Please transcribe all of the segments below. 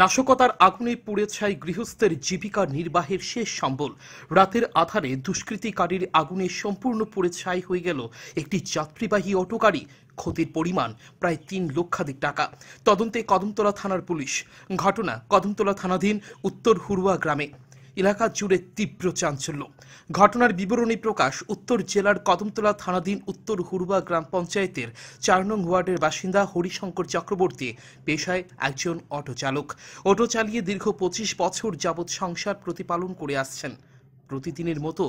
নাশকতার আগুনে পুড়ে ছাই গৃহস্থের জীবিকা নির্বাহের শেষ সম্বল রাতের আধারে দুষ্কৃতিকারীর আগুনে সম্পূর্ণ পুড়ে ছাই হয়ে গেল একটি যাত্রীবাহী অটো গাড়ি ক্ষতির পরিমাণ প্রায় তিন লক্ষাধিক টাকা তদন্তে কদমতলা থানার পুলিশ ঘটনা কদমতলা থানাধীন উত্তর হুরুয়া গ্রামে এলাকা জুড়ে তীব্র চাঞ্চল্য ঘটনার বিবরণী প্রকাশ উত্তর জেলার কদমতলা থানাধীন উত্তর হুরবা গ্রাম পঞ্চায়েতের চার নং ওয়ার্ডের বাসিন্দা হরিশঙ্কর চক্রবর্তী পেশায় একজন অটো চালক অটো চালিয়ে দীর্ঘ পঁচিশ বছর যাবৎ সংসার প্রতিপালন করে আসছেন প্রতিদিনের মতো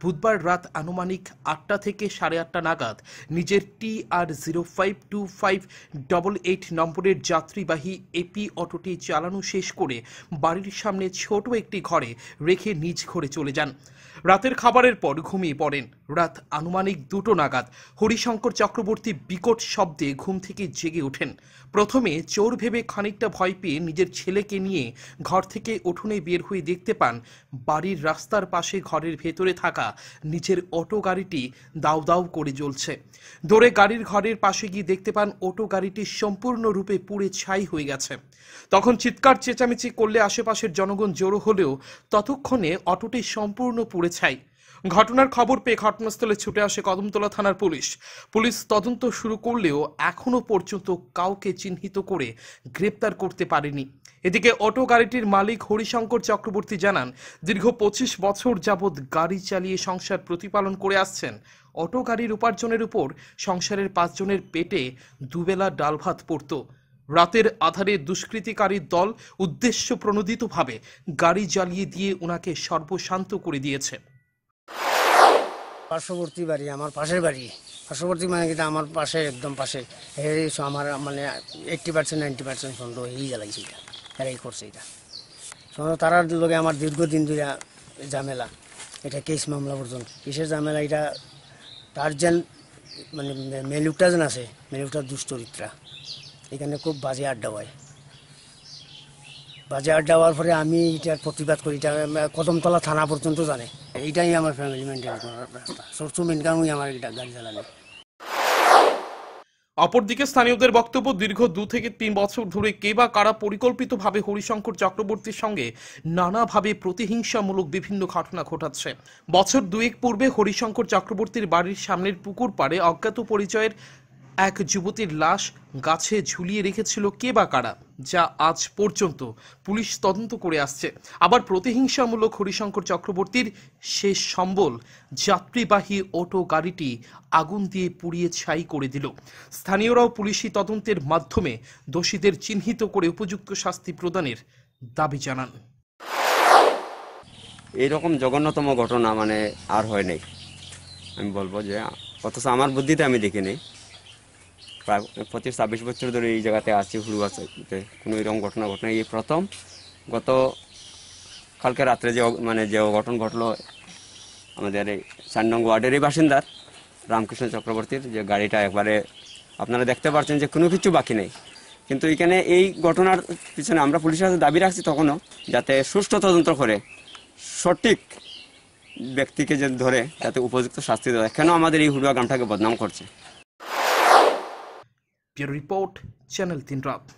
বুধবার রাত আনুমানিক আটটা থেকে সাড়ে আটটা নাগাদ নিজের T R zero five two five double eight নম্বরের যাত্রীবাহী এপি অটোটি চালানো শেষ করে বাড়ির সামনে ছোট একটি ঘরে রেখে নিজ ঘরে চলে যান রাতের খাবারের পর ঘুমিয়ে পড়েন রাত আনুমানিক দুটো নাগাদ হরিশঙ্কর চক্রবর্তী বিকট শব্দে ঘুম থেকে জেগে ওঠেন প্রথমে চোর ভেবে খানিকটা ভয় পেয়ে নিজের ছেলেকে নিয়ে ঘর থেকে উঠোনে বের হয়ে দেখতে পান বাড়ির রাস্তার পাশে পাশে ঘরের ভেতরে থাকা নিচের অটো গাড়িটি দাউ দাউ করে জ্বলছে দৌড়ে গাড়ির ঘরের পাশে গিয়ে দেখতে পান অটো গাড়িটি সম্পূর্ণরূপে পুড়ে ছাই হয়ে গেছে তখন চিৎকার চেঁচামেচি করলে আশেপাশের জনগণ জড়ো হলেও ততক্ষণে অটোটি সম্পূর্ণ পুড়ে ছাই ঘটনার খবর পেয়ে ঘটনাস্থলে ছুটে আসে কদমতলা থানার পুলিশ পুলিশ তদন্ত শুরু করলেও এখনও পর্যন্ত কাউকে চিহ্নিত করে গ্রেপ্তার করতে পারেনি এদিকে অটো গাড়িটির মালিক হরিশঙ্কর চক্রবর্তী জানান দীর্ঘ পঁচিশ বছর যাবৎ গাড়ি চালিয়ে সংসার প্রতিপালন করে আসছেন অটো গাড়ির উপার্জনের উপর সংসারের পাঁচজনের পেটে দুবেলা ডাল ভাত পড়ত রাতের আধারে দুষ্কৃতিকারীর দল উদ্দেশ্য প্রণোদিতভাবে গাড়ি জ্বালিয়ে দিয়ে ওনাকে সর্বশান্ত করে দিয়েছে পার্শ্ববর্তী বাড়ি আমার পাশের বাড়ি পার্শ্ববর্তী মানে কিন্তু আমার পাশে একদম পাশে আমার মানে এইট্টি পার্সেন্ট নাইনটি পার্সেন্ট সন্দ এই জ্বালাইছে এটা এরাই করছে এটা সন্দেহ তারার লোকে আমার দীর্ঘদিন ধরে ঝামেলা এটা কেস মামলা পর্যন্ত কেসের ঝামেলা এটা তার যেন মানে মেলুকটা যেন আছে মেলুকটা দুশ্চরিত্রা এখানে খুব বাজে আড্ডা হয় বাজার দেওয়ার পরে আমি এটার প্রতিবাদ করি এটা কদমতলা থানা পর্যন্ত জানে এইটাই আমার ফ্যামিলি মেনটেন করার আমার এটা গাড়ি চালানো অপরদিকে স্থানীয়দের বক্তব্য দীর্ঘ দু থেকে তিন বছর ধরে কে বা কারা পরিকল্পিতভাবে হরিশঙ্কর চক্রবর্তীর সঙ্গে নানাভাবে প্রতিহিংসামূলক বিভিন্ন ঘটনা ঘটাচ্ছে বছর দুয়েক পূর্বে হরিশঙ্কর চক্রবর্তীর বাড়ির সামনের পুকুর পাড়ে অজ্ঞাত পরিচয়ের এক যুবতীর লাশ গাছে ঝুলিয়ে রেখেছিল কে বা কারা যা আজ পর্যন্ত পুলিশ তদন্ত করে আসছে আবার প্রতিহিংসামূলক হরিশঙ্কর চক্রবর্তীর শেষ সম্বল যাত্রীবাহী অটো গাড়িটি আগুন দিয়ে পুড়িয়ে ছাই করে দিল স্থানীয়রাও পুলিশি তদন্তের মাধ্যমে দোষীদের চিহ্নিত করে উপযুক্ত শাস্তি প্রদানের দাবি জানান এইরকম জঘন্যতম ঘটনা মানে আর হয় নাই আমি বলবো যে অথচ আমার বুদ্ধিতে আমি দেখিনি প্রায় পঁচিশ ছাব্বিশ বছর ধরে এই জায়গাতে আছি হুড়ু গাছতে কোনো এরকম ঘটনা ঘটনা এই প্রথম গত কালকে রাত্রে যে মানে যে অঘটন ঘটলো আমাদের এই চার ওয়ার্ডের ওয়ার্ডেরই বাসিন্দার রামকৃষ্ণ চক্রবর্তীর যে গাড়িটা একবারে আপনারা দেখতে পাচ্ছেন যে কোনো কিছু বাকি নেই কিন্তু এখানে এই ঘটনার পিছনে আমরা পুলিশের কাছে দাবি রাখছি তখনও যাতে সুষ্ঠু তদন্ত করে সঠিক ব্যক্তিকে যে ধরে যাতে উপযুক্ত শাস্তি দেওয়া কেন আমাদের এই হুড়ুয়া গ্রামটাকে বদনাম করছে Your Report, Channel drop.